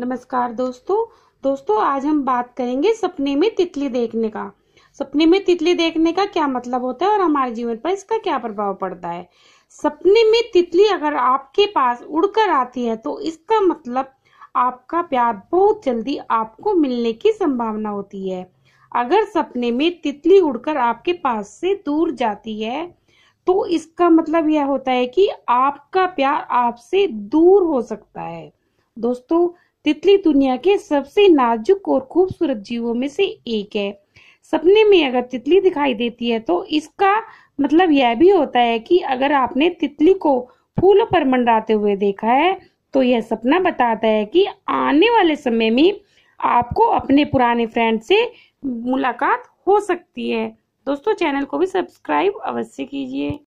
नमस्कार दोस्तों दोस्तों आज हम बात करेंगे सपने में तितली देखने का सपने में तितली देखने का क्या मतलब होता है और हमारे जीवन पर इसका क्या प्रभाव पड़ता है सपने में तितली अगर आपके पास उड़कर आती है तो इसका मतलब आपका प्यार बहुत जल्दी आपको मिलने की संभावना होती है अगर सपने में तितली उड़कर आपके पास से दूर जाती है तो इसका मतलब यह होता है कि आपका प्यार आपसे दूर हो सकता है दोस्तों तितली दुनिया के सबसे नाजुक और खूबसूरत जीवों में से एक है सपने में अगर तितली दिखाई देती है तो इसका मतलब यह भी होता है कि अगर आपने तितली को फूलों पर मंडराते हुए देखा है तो यह सपना बताता है कि आने वाले समय में आपको अपने पुराने फ्रेंड से मुलाकात हो सकती है दोस्तों चैनल को भी सब्सक्राइब अवश्य कीजिए